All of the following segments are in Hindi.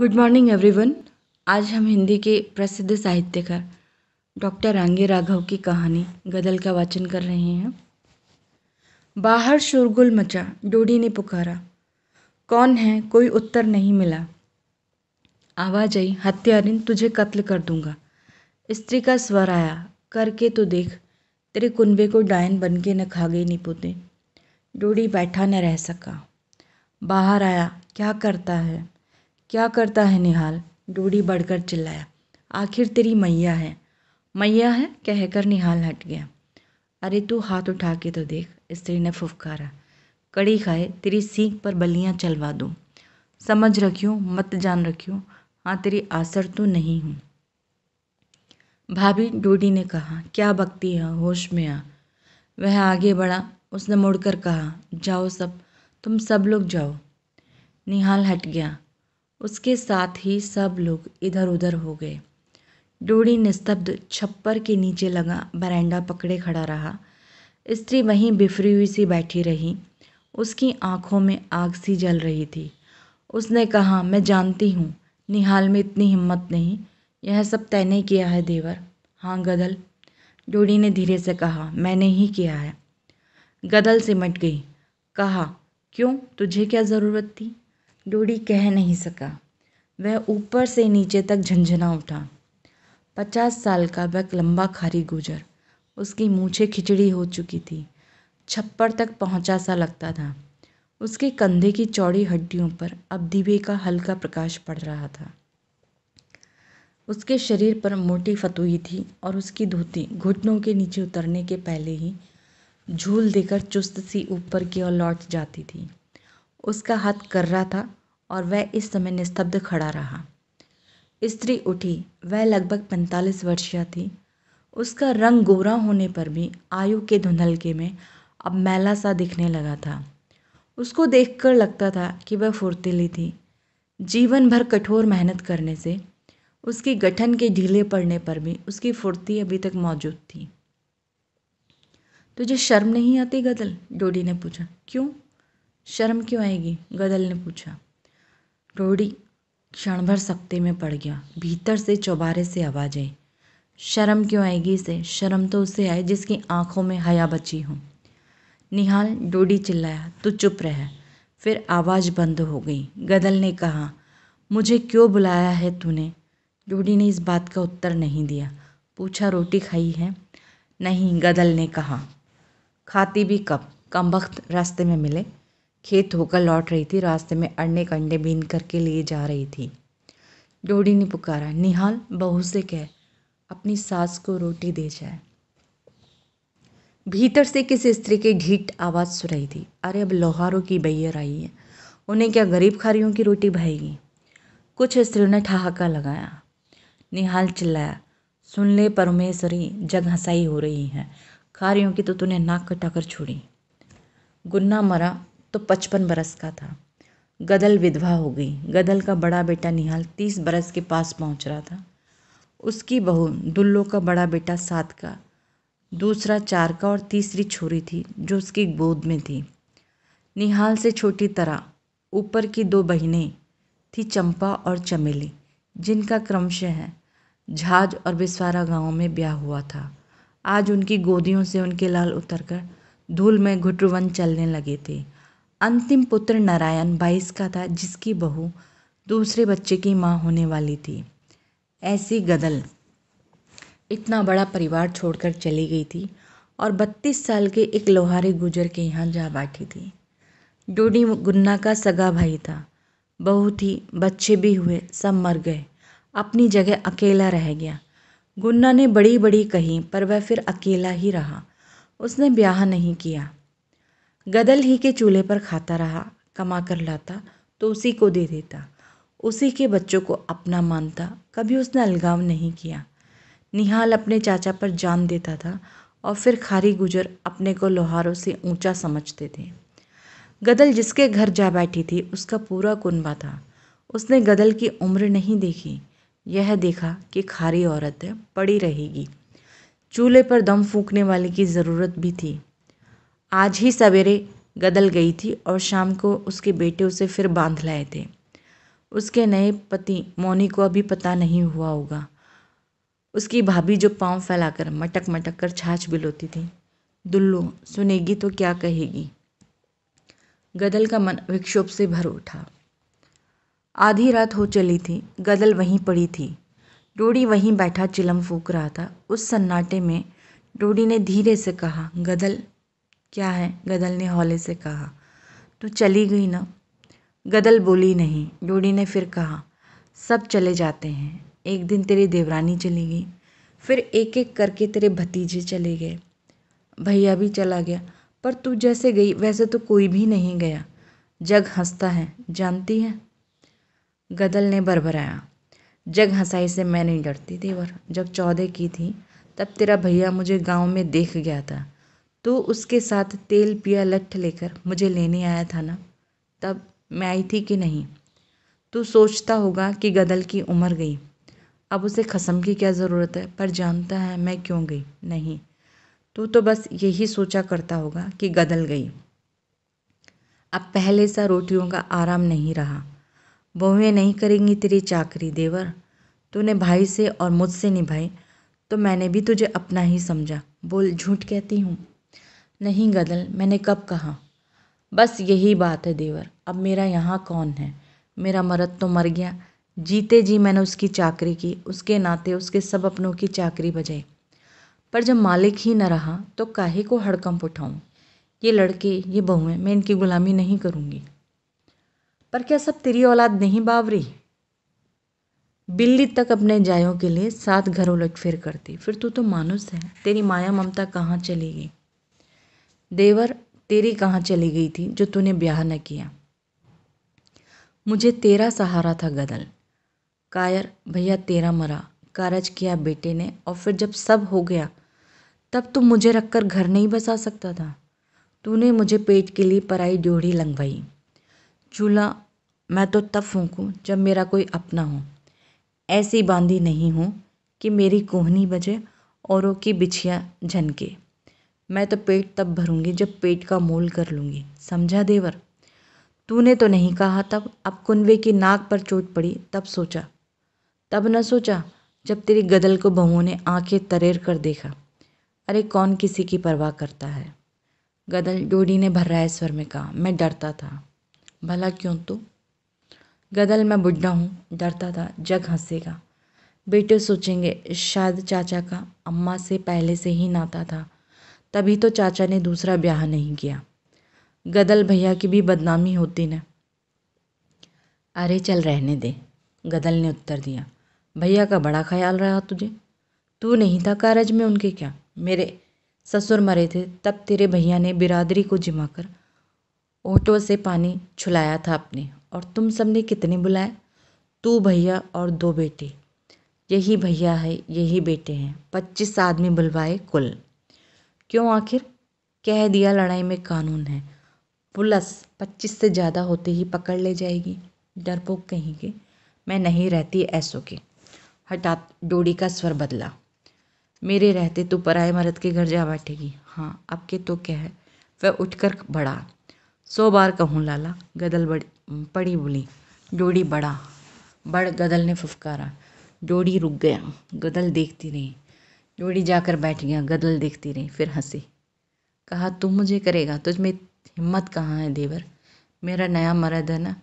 गुड मॉर्निंग एवरीवन आज हम हिंदी के प्रसिद्ध साहित्यकार डॉक्टर रांगे राघव की कहानी गदल का वाचन कर रहे हैं बाहर शोरगुल मचा डोडी ने पुकारा कौन है कोई उत्तर नहीं मिला आवाज आई हत्यारिन तुझे कत्ल कर दूंगा स्त्री का स्वर आया करके तो देख तेरे कुनबे को डायन बन के न खा गई निपुते डोडी बैठा न रह सका बाहर आया क्या करता है क्या करता है निहाल डूडी बढ़कर चिल्लाया आखिर तेरी मैया है मैया है कहकर निहाल हट गया अरे तू हाथ उठा के तो देख स्त्री ने फुफकारा कड़ी खाए तेरी सीख पर बलियाँ चलवा दूँ समझ रखियो मत जान रखियो हाँ तेरी आसर तो नहीं हूँ भाभी डूडी ने कहा क्या भक्ति है होश में आ वह आगे बढ़ा उसने मुड़कर कहा जाओ सब तुम सब लोग जाओ निहाल हट गया उसके साथ ही सब लोग इधर उधर हो गए डोड़ी निस्तब्ध छप्पर के नीचे लगा बरेंडा पकड़े खड़ा रहा स्त्री वहीं बिफरी हुई सी बैठी रही उसकी आंखों में आग सी जल रही थी उसने कहा मैं जानती हूँ निहाल में इतनी हिम्मत नहीं यह सब तैने किया है देवर हाँ गदल डोड़ी ने धीरे से कहा मैंने ही किया है गदल सिमट गई कहा क्यों तुझे क्या ज़रूरत थी डोडी कह नहीं सका वह ऊपर से नीचे तक झंझना उठा पचास साल का वह लंबा खारी गुजर उसकी मूछें खिचड़ी हो चुकी थी छप्पर तक पहुंचा सा लगता था उसके कंधे की चौड़ी हड्डियों पर अब दीवे का हल्का प्रकाश पड़ रहा था उसके शरीर पर मोटी फतुई थी और उसकी धोती घुटनों के नीचे उतरने के पहले ही झूल देकर चुस्त सी ऊपर की ओर लौट जाती थी उसका हाथ कर्रा था और वह इस समय निस्तब्ध खड़ा रहा स्त्री उठी वह लगभग पैंतालीस वर्षीय थी उसका रंग गोरा होने पर भी आयु के धुंधलके में अब मैला सा दिखने लगा था उसको देखकर लगता था कि वह फुर्तीली थी जीवन भर कठोर मेहनत करने से उसके गठन के ढीले पड़ने पर भी उसकी फुर्ती अभी तक मौजूद थी तुझे शर्म नहीं आती गदल डोडी ने पूछा क्यों शर्म क्यों आएगी गदल ने पूछा टोडी क्षण भर सकते में पड़ गया भीतर से चौबारे से आवाज़ आई शर्म क्यों आएगी इसे शर्म तो उसे आए जिसकी आंखों में हया बची हो निहाल डोडी चिल्लाया तू चुप रह फिर आवाज़ बंद हो गई गदल ने कहा मुझे क्यों बुलाया है तूने डोडी ने इस बात का उत्तर नहीं दिया पूछा रोटी खाई है नहीं गदल ने कहा खाती भी कब कम वक्त रास्ते में मिले खेत होकर लौट रही थी रास्ते में अंडे कंडे बीन करके लिए जा रही थी डोडी ने पुकारा निहाल बहू से कह अपनी सास को रोटी दे जाए भीतर से किसी स्त्री की ढीठ आवाज़ रही थी अरे अब लोहारों की बैयर आई है उन्हें क्या गरीब खारियों की रोटी भाएगी कुछ स्त्रियों ने ठहाका लगाया निहाल चिल्लाया सुन ले परमेश्वरी जग हंसाई हो रही है खारियों की तो तूने नाक कटाकर छोड़ी गुन्ना मरा तो पचपन बरस का था गदल विधवा हो गई गदल का बड़ा बेटा निहाल तीस बरस के पास पहुंच रहा था उसकी बहू दुल्लो का बड़ा बेटा सात का दूसरा चार का और तीसरी छोरी थी जो उसकी गोद में थी निहाल से छोटी तरह ऊपर की दो बहनें थी चंपा और चमेली जिनका क्रमशः है झाज और बिस्वारा गांव में ब्याह हुआ था आज उनकी गोदियों से उनके लाल उतरकर धूल में घुटरुवन चलने लगे थे अंतिम पुत्र नारायण बाईस का था जिसकी बहू दूसरे बच्चे की माँ होने वाली थी ऐसी गदल इतना बड़ा परिवार छोड़कर चली गई थी और बत्तीस साल के एक लोहारे गुजर के यहाँ जा बैठी थी डोडी गुन्ना का सगा भाई था बहू थी बच्चे भी हुए सब मर गए अपनी जगह अकेला रह गया गुन्ना ने बड़ी बड़ी कही पर वह फिर अकेला ही रहा उसने ब्याह नहीं किया गदल ही के चूल्हे पर खाता रहा कमा कर लाता तो उसी को दे देता उसी के बच्चों को अपना मानता कभी उसने अलगाव नहीं किया निहाल अपने चाचा पर जान देता था और फिर खारी गुजर अपने को लोहारों से ऊंचा समझते थे गदल जिसके घर जा बैठी थी उसका पूरा कुनबा था उसने गदल की उम्र नहीं देखी यह देखा कि खारी औरत है पड़ी रहेगी चूल्हे पर दम फूकने वाले की ज़रूरत भी थी आज ही सवेरे गदल गई थी और शाम को उसके बेटे उसे फिर बांध लाए थे उसके नए पति मौनी को अभी पता नहीं हुआ होगा उसकी भाभी जो पाँव फैलाकर मटक मटक कर छाछ बिलोती थी दुल्लू सुनेगी तो क्या कहेगी गदल का मन विक्षोभ से भर उठा आधी रात हो चली थी गदल वहीं पड़ी थी डोडी वहीं बैठा चिलम फूक रहा था उस सन्नाटे में डोडी ने धीरे से कहा गदल क्या है गदल ने हौले से कहा तू चली गई ना गदल बोली नहीं डोडी ने फिर कहा सब चले जाते हैं एक दिन तेरी देवरानी चली गई फिर एक एक करके तेरे भतीजे चले गए भैया भी चला गया पर तू जैसे गई वैसे तो कोई भी नहीं गया जग हंसता है जानती है गदल ने बरबराया जग हंसाई से मैं नहीं डरती देवर जब चौदह की थी तब तेरा भैया मुझे गांव में देख गया था तो उसके साथ तेल पिया लट्ठ लेकर मुझे लेने आया था ना तब मैं आई थी कि नहीं तू तो सोचता होगा कि गदल की उम्र गई अब उसे खसम की क्या ज़रूरत है पर जानता है मैं क्यों गई नहीं तू तो बस यही सोचा करता होगा कि गदल गई अब पहले सा रोटियों का आराम नहीं रहा बहुएँ नहीं करेंगी तेरी चाकरी देवर तूने भाई से और मुझसे निभाई तो मैंने भी तुझे अपना ही समझा बोल झूठ कहती हूँ नहीं गदल मैंने कब कहा बस यही बात है देवर अब मेरा यहाँ कौन है मेरा मरद तो मर गया जीते जी मैंने उसकी चाकरी की उसके नाते उसके सब अपनों की चाकरी बजाई पर जब मालिक ही न रहा तो काहे को हड़कंप उठाऊँ ये लड़के ये बहुएं मैं इनकी गुलामी नहीं करूँगी पर क्या सब तेरी औलाद नहीं बावरी बिल्ली तक अपने जायों के लिए सात घर उलट फिर करती फिर तू तो मानुस है तेरी माया ममता कहाँ चली गई देवर तेरी कहाँ चली गई थी जो तूने ब्याह न किया मुझे तेरा सहारा था गदल कायर भैया तेरा मरा कारज किया बेटे ने और फिर जब सब हो गया तब तुम मुझे रखकर घर नहीं बसा सकता था तूने मुझे पेट के लिए पराई ड्योढ़ी लंगवाई चूल्हा मैं तो तब फूकूँ जब मेरा कोई अपना हो ऐसी बांधी नहीं हूँ कि मेरी कोहनी बजे औरों की बिछिया झनके मैं तो पेट तब भरूँगी जब पेट का मोल कर लूँगी समझा देवर तूने तो नहीं कहा तब अब कुनवे की नाक पर चोट पड़ी तब सोचा तब न सोचा जब तेरी गदल को बहुओं ने आंखें तरेर कर देखा अरे कौन किसी की परवाह करता है गदल डोडी ने भर्राए स्वर में कहा मैं डरता था भला क्यों तो गदल मैं बुढ़ा हूँ डरता था जग हंसेगा बेटे सोचेंगे शायद चाचा का अम्मा से पहले से ही नाता था तभी तो चाचा ने दूसरा ब्याह नहीं किया गदल भैया की भी बदनामी होती न अरे चल रहने दे गदल ने उत्तर दिया भैया का बड़ा ख्याल रहा तुझे तू नहीं था कारज में उनके क्या मेरे ससुर मरे थे तब तेरे भैया ने बिरादरी को जिमा कर ओटो से पानी छुलाया था अपने और तुम सब ने कितने बुलाए तू भैया और दो बेटे यही भैया है यही बेटे हैं पच्चीस आदमी बुलवाए कुल क्यों आखिर कह दिया लड़ाई में कानून है पुलिस पच्चीस से ज़्यादा होते ही पकड़ ले जाएगी डरपोक कहीं के मैं नहीं रहती ऐसो के हटात डोड़ी का स्वर बदला मेरे रहते तो पराए मरद के घर जा बैठेगी हाँ अब के तो कह वह उठकर बढ़ा सौ बार कहूँ लाला गदल बड़ी पड़ी बोली डोड़ी बढ़ा बड़ गदल ने फुफकारा डोड़ी रुक गया गदल देखती रही जोड़ी जाकर बैठ गया गदल देखती रही फिर हंसी कहा तू मुझे करेगा तुझ में हिम्मत कहाँ है देवर मेरा नया मर्द है ना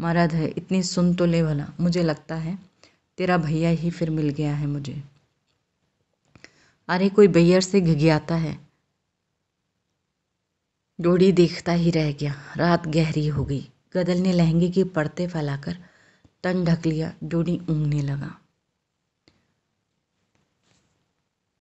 मर्द है इतनी सुन तो ले भला मुझे लगता है तेरा भैया ही फिर मिल गया है मुझे अरे कोई भैयर से घिघियाता है डोड़ी देखता ही रह गया रात गहरी हो गई गदल ने लहंगे के पड़ते फैलाकर तन ढक लिया डोड़ी ऊँगने लगा